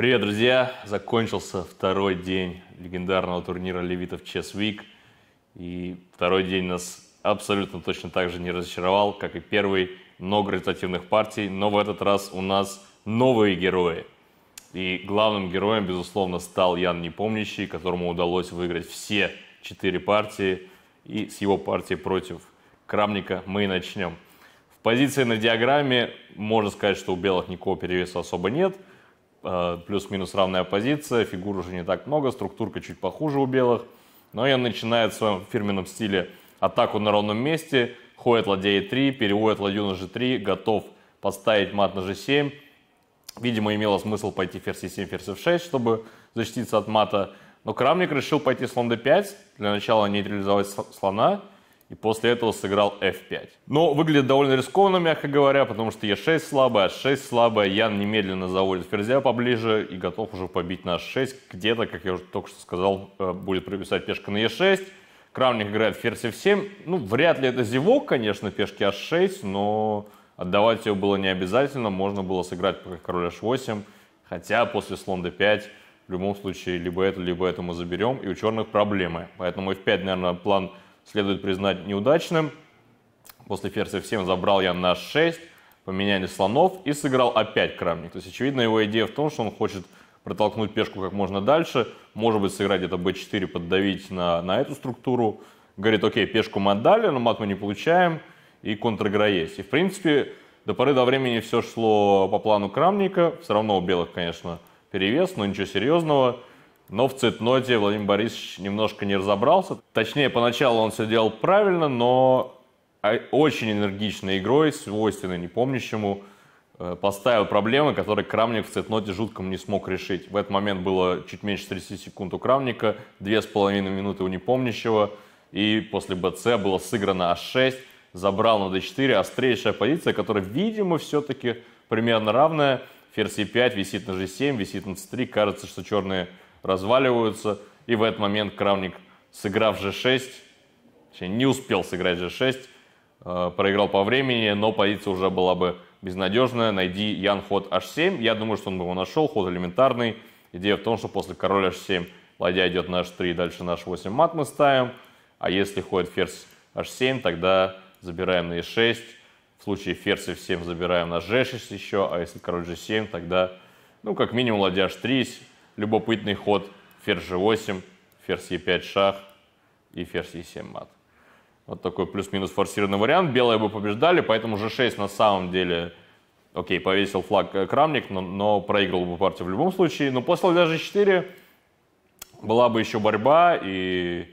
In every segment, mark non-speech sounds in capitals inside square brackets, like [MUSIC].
Привет, друзья! Закончился второй день легендарного турнира левитов Chess Week. И второй день нас абсолютно точно так же не разочаровал, как и первый. Много результативных партий, но в этот раз у нас новые герои. И главным героем, безусловно, стал Ян Непомнящий, которому удалось выиграть все четыре партии. И с его партии против Крамника мы и начнем. В позиции на диаграмме можно сказать, что у белых никакого перевеса особо нет – Э, плюс-минус равная позиция, фигур уже не так много, структурка чуть похуже у белых. Но он начинает в своем фирменном стиле атаку на ровном месте, ходит ладья e3, переводит ладью на g3, готов поставить мат на g7. Видимо, имело смысл пойти ферзь c7, ферзь f6, чтобы защититься от мата. Но Крамник решил пойти слон d5, для начала нейтрализовать слона, и после этого сыграл f5. Но выглядит довольно рискованно, мягко говоря, потому что e6 слабая, h6 слабая, Ян немедленно заводит ферзя поближе и готов уже побить на h6. Где-то, как я уже только что сказал, э, будет провисать пешка на e6. Крамник играет ферзь f7. Ну, вряд ли это зевок, конечно, пешки h6, но отдавать ее было не обязательно. Можно было сыграть пока король h8, хотя после слон d5 в любом случае либо это, либо это мы заберем, и у черных проблемы. Поэтому f5, наверное, план следует признать неудачным. После ферзя 7 забрал я на 6, поменяли слонов и сыграл опять крамник. То есть, очевидно, его идея в том, что он хочет протолкнуть пешку как можно дальше, может быть, сыграть это b4, поддавить на, на эту структуру. Говорит, окей, пешку мы отдали, но мат мы не получаем, и контр-игра есть. И, в принципе, до поры до времени все шло по плану Крамника, все равно у белых, конечно, перевес, но ничего серьезного. Но в цветноте Владимир Борисович немножко не разобрался. Точнее, поначалу он все делал правильно, но а, очень энергичной игрой, свойственной непомнящему, э, поставил проблемы, которые Крамник в цветноте жутком не смог решить. В этот момент было чуть меньше 30 секунд у Крамника, 2,5 минуты у непомнящего, и после БЦ было сыграно А6, забрал на d4, острейшая позиция, которая, видимо, все-таки примерно равная. Ферзь е 5 висит на g7, висит на c3, кажется, что черные разваливаются. И в этот момент Кравник, сыграв G6, точнее, не успел сыграть G6, э, проиграл по времени, но позиция уже была бы безнадежная. Найди Ян ход H7. Я думаю, что он бы его нашел, ход элементарный. Идея в том, что после короля H7 ладья идет на H3, дальше на H8 мат мы ставим. А если ходит ферзь H7, тогда забираем на E6. В случае ферзь F7 забираем на G6 еще, а если король G7, тогда, ну, как минимум ладья H3, любопытный ход ферзь g8, ферзь e5 шах и ферзь e7 мат. Вот такой плюс-минус форсированный вариант. Белые бы побеждали, поэтому g6 на самом деле, окей, повесил флаг э, Крамник, но, но проиграл бы партию в любом случае. Но после даже 4 была бы еще борьба, и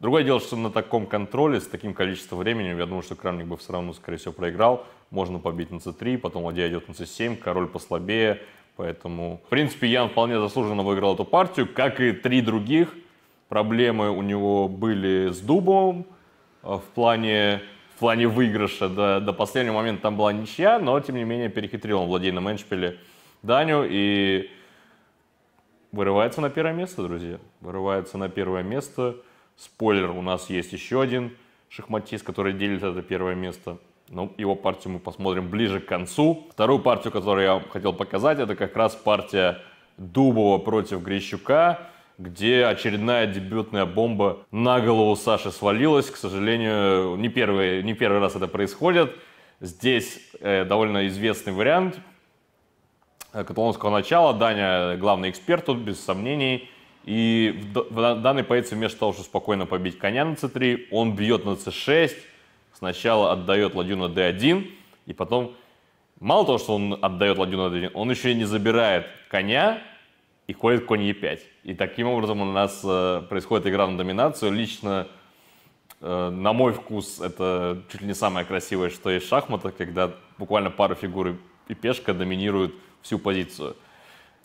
другое дело, что на таком контроле, с таким количеством времени, я думаю, что Крамник бы все равно, скорее всего, проиграл. Можно побить на c3, потом ладья идет на c7, король послабее, Поэтому, в принципе, Ян вполне заслуженно выиграл эту партию, как и три других. Проблемы у него были с дубом э, в плане, в плане выигрыша. До, до последнего момента там была ничья, но, тем не менее, перехитрил он владение на эндшпиле Даню и вырывается на первое место, друзья. Вырывается на первое место. Спойлер, у нас есть еще один шахматист, который делит это первое место – ну, его партию мы посмотрим ближе к концу. Вторую партию, которую я хотел показать, это как раз партия Дубова против Грищука, где очередная дебютная бомба на голову Саши свалилась. К сожалению, не первый, не первый раз это происходит. Здесь э, довольно известный вариант э, каталонского начала. Даня главный эксперт тут, без сомнений. И в, в данной позиции вместо того, чтобы спокойно побить коня на c3, он бьет на c6 сначала отдает ладью на d1, и потом, мало того, что он отдает ладью на d1, он еще и не забирает коня, и ходит конь e5. И таким образом у нас э, происходит игра на доминацию. Лично, э, на мой вкус, это чуть ли не самое красивое, что есть в шахматах, когда буквально пара фигур и пешка доминируют всю позицию.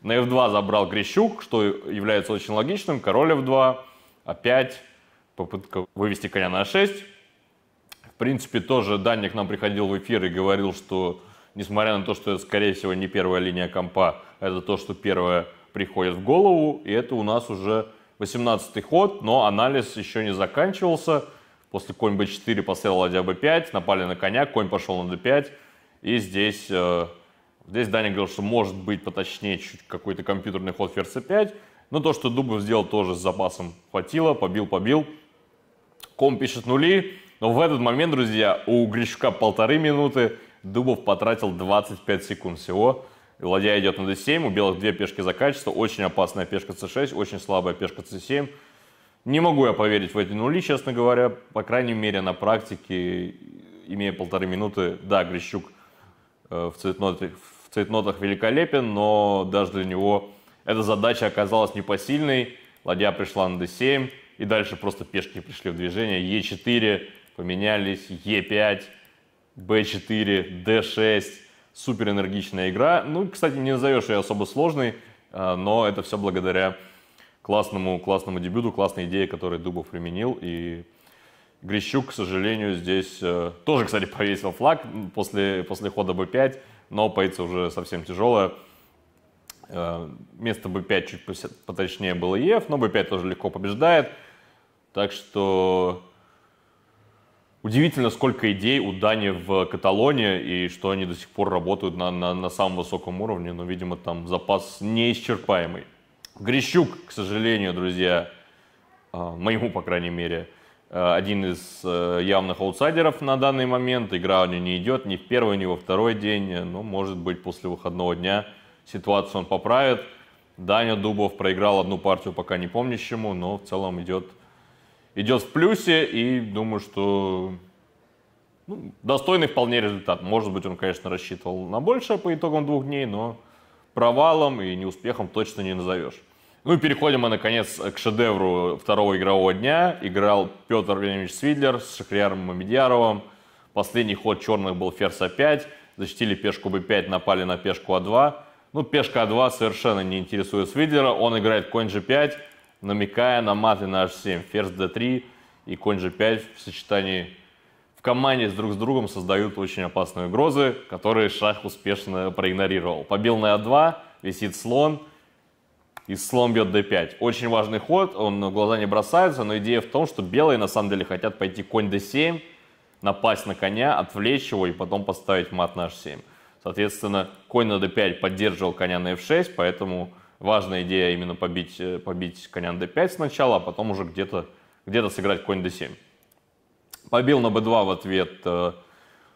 На f2 забрал Грещук, что является очень логичным. Король f2, опять попытка вывести коня на a6 принципе, тоже Даня к нам приходил в эфир и говорил, что несмотря на то, что это, скорее всего, не первая линия компа, это то, что первое приходит в голову, и это у нас уже 18-й ход, но анализ еще не заканчивался. После конь b4 поставил ладья b5, напали на коня, конь пошел на d5, и здесь, э, здесь Даня говорил, что может быть поточнее чуть какой-то компьютерный ход ферзь c5, но то, что Дубов сделал, тоже с запасом хватило, побил, побил. Ком пишет нули, но в этот момент, друзья, у Грищука полторы минуты, Дубов потратил 25 секунд всего. Ладья идет на d7, у белых две пешки за качество, очень опасная пешка c6, очень слабая пешка c7. Не могу я поверить в эти нули, честно говоря, по крайней мере на практике, имея полторы минуты, да, Грищук э, в цветнотах, в цветнотах великолепен, но даже для него эта задача оказалась непосильной. Ладья пришла на d7, и дальше просто пешки пришли в движение, e4, поменялись Е5, B4, D6, суперэнергичная игра. Ну, кстати, не назовешь ее особо сложной, э, но это все благодаря классному, классному дебюту, классной идее, которую Дубов применил. И Грищук, к сожалению, здесь э, тоже, кстати, [LAUGHS] повесил флаг после, после хода B5, но позиция уже совсем тяжелая. Э, место B5 чуть поточнее было EF, но B5 тоже легко побеждает. Так что Удивительно, сколько идей у Дани в Каталонии, и что они до сих пор работают на, на, на самом высоком уровне, но, видимо, там запас неисчерпаемый. Грищук, к сожалению, друзья, а, моему, по крайней мере, а, один из а, явных аутсайдеров на данный момент. Игра у него не идет ни в первый, ни во второй день, но, может быть, после выходного дня ситуацию он поправит. Даня Дубов проиграл одну партию пока не помнящему, но в целом идет идет в плюсе, и думаю, что ну, достойный вполне результат. Может быть, он, конечно, рассчитывал на большее по итогам двух дней, но провалом и неуспехом точно не назовешь. Ну и переходим мы, наконец, к шедевру второго игрового дня. Играл Петр Владимирович Свидлер с Шахриаром Мамедьяровым. Последний ход черных был ферзь А5. Защитили пешку Б5, напали на пешку А2. Ну, пешка А2 совершенно не интересует Свидлера. Он играет конь G5 намекая на маты на h7, ферзь d3 и конь g5 в сочетании в команде с друг с другом создают очень опасные угрозы, которые шах успешно проигнорировал. Побил на а2, висит слон, и слон бьет d5. Очень важный ход, он на глаза не бросается, но идея в том, что белые на самом деле хотят пойти конь d7, напасть на коня, отвлечь его и потом поставить мат на h7. Соответственно, конь на d5 поддерживал коня на f6, поэтому важная идея именно побить, э, побить коня на d5 сначала, а потом уже где-то где сыграть конь d7. Побил на b2 в ответ э,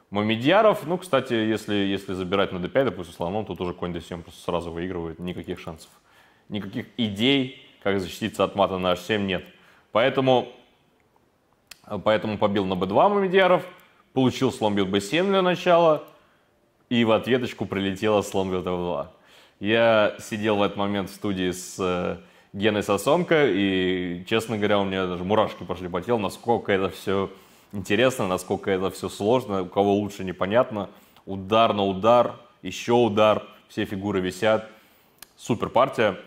Мамедьяров. Ну, кстати, если, если забирать на d5, допустим, слоном, тут уже конь d7 просто сразу выигрывает. Никаких шансов. Никаких идей, как защититься от мата на h7 нет. Поэтому, э, поэтому побил на b2 Мамедьяров. Получил слон бьет b7 для начала. И в ответочку прилетела слон бьет f2. Я сидел в этот момент в студии с э, Геной Сосонко и, честно говоря, у меня даже мурашки пошли по телу, насколько это все интересно, насколько это все сложно, у кого лучше непонятно. Удар на удар, еще удар, все фигуры висят. Супер партия.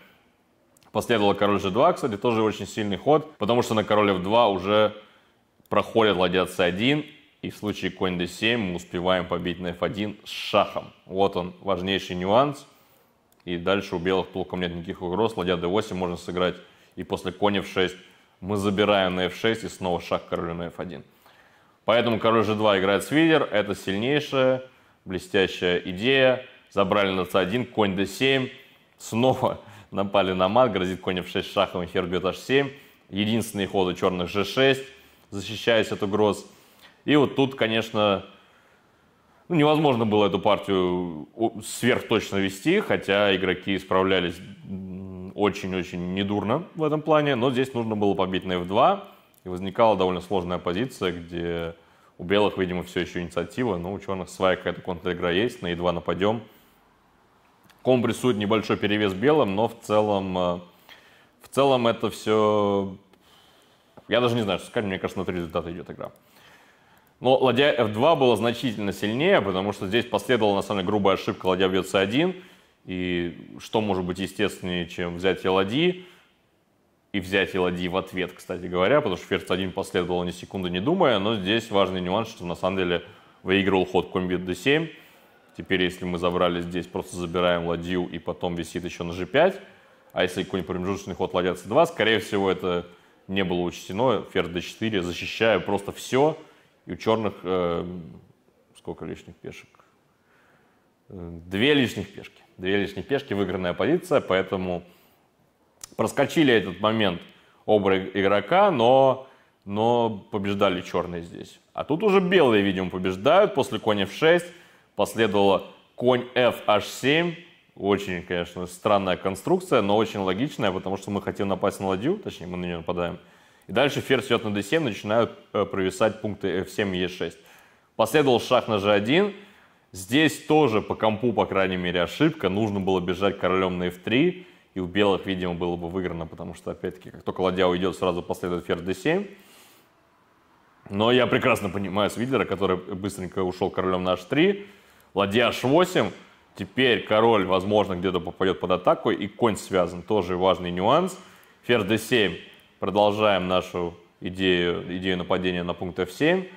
Последовало король же 2 кстати, тоже очень сильный ход, потому что на король в 2 уже проходит ладья c1, и в случае конь d7 мы успеваем побить на f1 с шахом. Вот он, важнейший нюанс – и дальше у белых толком нет никаких угроз, ладья d8 можно сыграть, и после коня f6 мы забираем на f6 и снова шаг королю на f1. Поэтому король g2 играет с это сильнейшая, блестящая идея. Забрали на c1, конь d7, снова [LAUGHS] напали на мат, грозит конь f6 шахом, хер бьет h7. Единственные ходы черных g6, защищаясь от угроз. И вот тут, конечно, ну, невозможно было эту партию сверхточно вести, хотя игроки справлялись очень-очень недурно в этом плане, но здесь нужно было побить на F2, и возникала довольно сложная позиция, где у белых, видимо, все еще инициатива, но ну, у черных своя какая-то контр-игра есть, на E2 нападем. Ком рисует небольшой перевес белым, но в целом, э, в целом это все... Я даже не знаю, что сказать, мне кажется, на три результата идет игра. Но ладья f2 была значительно сильнее, потому что здесь последовала, на самом деле, грубая ошибка ладья бьет c1. И что может быть естественнее, чем взятие ладьи? И взятие ладьи в ответ, кстати говоря, потому что ферзь 1 последовал ни секунды не думая. Но здесь важный нюанс, что на самом деле выигрывал ход конь d7. Теперь, если мы забрали здесь, просто забираем ладью и потом висит еще на g5. А если какой-нибудь промежуточный ход ладья c2, скорее всего, это не было учтено. Ферзь d4, защищая просто все – и у черных э, сколько лишних пешек? Э, две лишних пешки. Две лишних пешки, выигранная позиция, поэтому проскочили этот момент оба игрока, но, но побеждали черные здесь. А тут уже белые, видимо, побеждают. После конь f6 последовало конь f h7. Очень, конечно, странная конструкция, но очень логичная, потому что мы хотим напасть на ладью, точнее, мы на нее нападаем. И дальше ферзь идет на d7, начинают э, провисать пункты f7 и e6. Последовал шах на g1. Здесь тоже по компу, по крайней мере, ошибка. Нужно было бежать королем на f3. И у белых, видимо, было бы выиграно, потому что, опять-таки, как только ладья уйдет, сразу последует ферзь d7. Но я прекрасно понимаю Свидлера, который быстренько ушел королем на h3. Ладья h8. Теперь король, возможно, где-то попадет под атаку. И конь связан. Тоже важный нюанс. Ферзь d7 продолжаем нашу идею, идею нападения на пункт f7.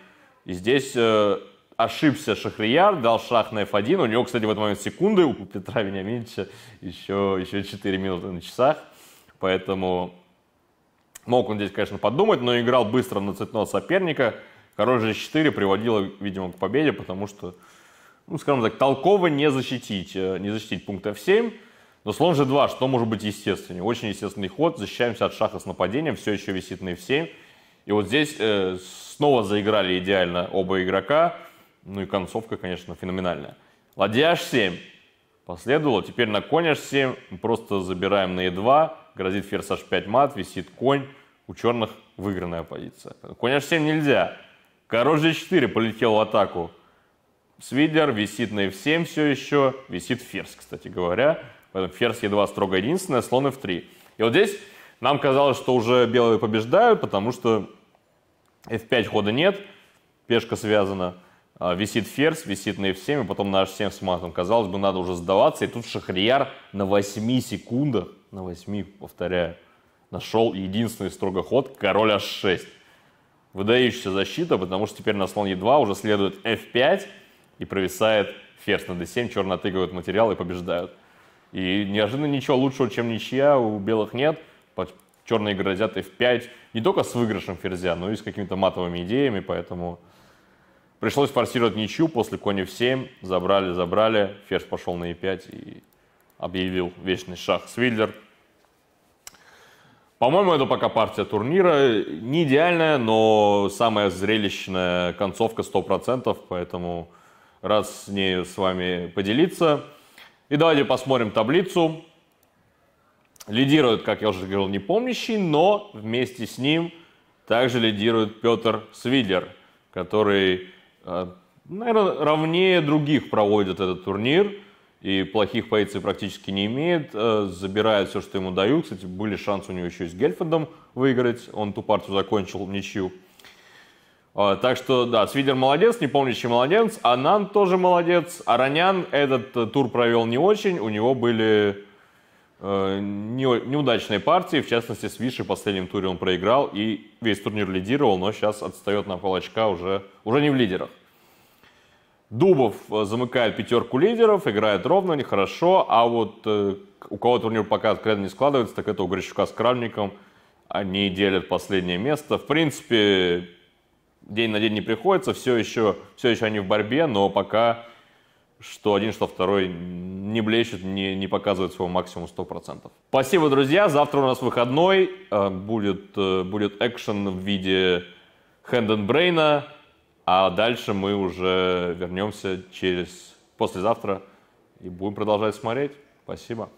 И здесь э, ошибся Шахрияр, дал шах на f1. У него, кстати, в этот момент секунды, у Петра Вениаминовича еще, еще 4 минуты на часах. Поэтому мог он здесь, конечно, подумать, но играл быстро на цветного соперника. Король g4 приводило, видимо, к победе, потому что, ну, скажем так, толково не защитить, э, не защитить пункт f7. Но слон g2, что может быть естественнее? Очень естественный ход, защищаемся от шаха с нападением, все еще висит на f7. И вот здесь э, снова заиграли идеально оба игрока. Ну и концовка, конечно, феноменальная. Ладья h7 последовало. Теперь на конь h7 мы просто забираем на e2. Грозит ферзь h5 мат, висит конь. У черных выигранная позиция. Конь h7 нельзя. Король g4 полетел в атаку. Свидер висит на f7 все еще. Висит ферзь, кстати говоря. Поэтому ферзь Е2 строго единственная, слон F3. И вот здесь нам казалось, что уже белые побеждают, потому что F5 хода нет, пешка связана, а, висит ферзь, висит на F7, и потом на H7 с матом. Казалось бы, надо уже сдаваться, и тут Шахрияр на 8 секундах, на 8, повторяю, нашел единственный строго ход, король H6. Выдающаяся защита, потому что теперь на слон Е2 уже следует F5, и провисает ферзь на D7, черные отыгрывают материал и побеждают. И неожиданно ничего лучшего, чем ничья, у белых нет. Черные грозят F5 не только с выигрышем ферзя, но и с какими-то матовыми идеями, поэтому пришлось форсировать ничью после коня в 7 забрали, забрали, ферзь пошел на E5 и объявил вечный шах Свидлер. По-моему, это пока партия турнира. Не идеальная, но самая зрелищная концовка 100%, поэтому раз с ней с вами поделиться. И давайте посмотрим таблицу. Лидирует, как я уже говорил, непомнящий, но вместе с ним также лидирует Петр Свидлер, который, э, наверное, равнее других проводит этот турнир и плохих позиций практически не имеет, э, забирает все, что ему дают. Кстати, были шансы у него еще и с Гельфандом выиграть, он ту партию закончил в ничью. А, так что, да, Свидер молодец, Непомнящий молодец, Анан тоже молодец, Аронян этот э, тур провел не очень, у него были э, неудачные партии, в частности, с Виши в последнем туре он проиграл и весь турнир лидировал, но сейчас отстает на полочка уже, уже не в лидерах. Дубов э, замыкает пятерку лидеров, играет ровно, нехорошо, а вот у кого турнир пока откровенно не складывается, так это у Грищука с Кравником они делят последнее место. В принципе, день на день не приходится, все еще, все еще они в борьбе, но пока что один, что второй не блещет, не, не показывает своего максимум 100%. Спасибо, друзья. Завтра у нас выходной. Э, будет, э, будет экшен в виде Хэнденбрейна. А дальше мы уже вернемся через послезавтра и будем продолжать смотреть. Спасибо.